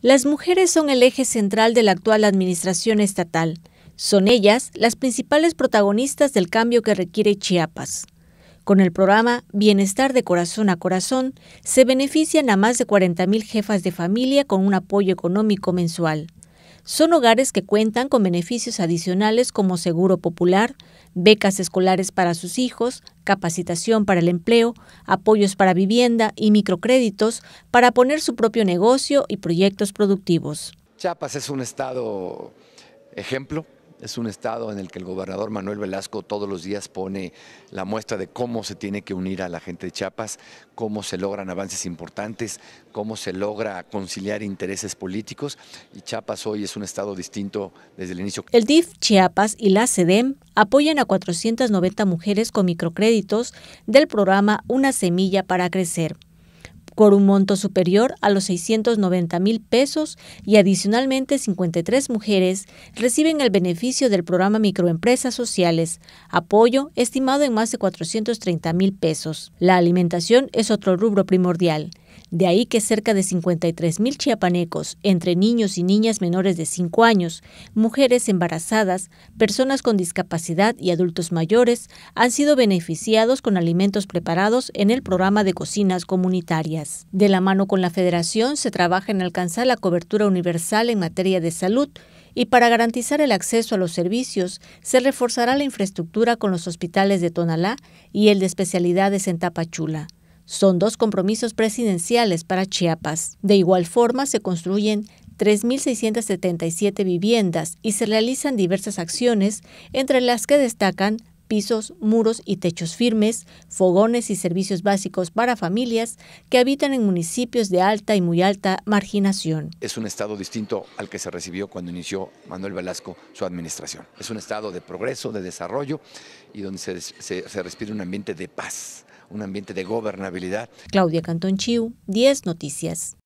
Las mujeres son el eje central de la actual administración estatal. Son ellas las principales protagonistas del cambio que requiere Chiapas. Con el programa Bienestar de Corazón a Corazón, se benefician a más de 40.000 jefas de familia con un apoyo económico mensual son hogares que cuentan con beneficios adicionales como seguro popular, becas escolares para sus hijos, capacitación para el empleo, apoyos para vivienda y microcréditos para poner su propio negocio y proyectos productivos. Chiapas es un estado ejemplo es un estado en el que el gobernador Manuel Velasco todos los días pone la muestra de cómo se tiene que unir a la gente de Chiapas, cómo se logran avances importantes, cómo se logra conciliar intereses políticos y Chiapas hoy es un estado distinto desde el inicio. El DIF Chiapas y la SEDEM apoyan a 490 mujeres con microcréditos del programa Una semilla para crecer por un monto superior a los 690 mil pesos y adicionalmente 53 mujeres reciben el beneficio del programa Microempresas Sociales, apoyo estimado en más de 430 mil pesos. La alimentación es otro rubro primordial. De ahí que cerca de 53.000 chiapanecos, entre niños y niñas menores de 5 años, mujeres embarazadas, personas con discapacidad y adultos mayores, han sido beneficiados con alimentos preparados en el programa de cocinas comunitarias. De la mano con la Federación se trabaja en alcanzar la cobertura universal en materia de salud y para garantizar el acceso a los servicios se reforzará la infraestructura con los hospitales de Tonalá y el de especialidades en Tapachula. Son dos compromisos presidenciales para Chiapas. De igual forma, se construyen 3.677 viviendas y se realizan diversas acciones, entre las que destacan pisos, muros y techos firmes, fogones y servicios básicos para familias que habitan en municipios de alta y muy alta marginación. Es un estado distinto al que se recibió cuando inició Manuel Velasco su administración. Es un estado de progreso, de desarrollo y donde se, respira un ambiente de paz un ambiente de gobernabilidad. Claudia Cantón Chiu, 10 Noticias.